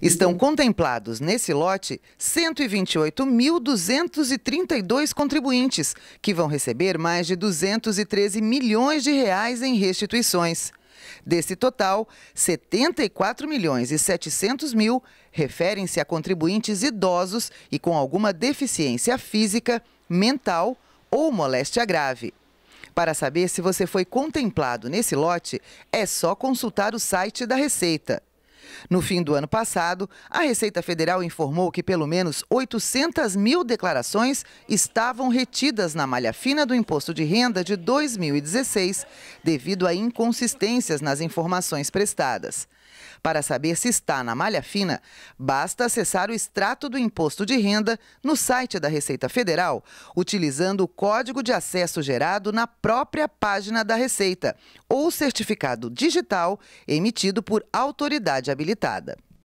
Estão contemplados nesse lote 128.232 contribuintes, que vão receber mais de 213 milhões de reais em restituições. Desse total, 74 milhões e 700 mil referem-se a contribuintes idosos e com alguma deficiência física, mental ou moléstia grave. Para saber se você foi contemplado nesse lote, é só consultar o site da Receita. No fim do ano passado, a Receita Federal informou que pelo menos 800 mil declarações estavam retidas na malha fina do imposto de renda de 2016, devido a inconsistências nas informações prestadas. Para saber se está na malha fina, basta acessar o extrato do imposto de renda no site da Receita Federal, utilizando o código de acesso gerado na própria página da Receita ou certificado digital emitido por autoridade habilitada.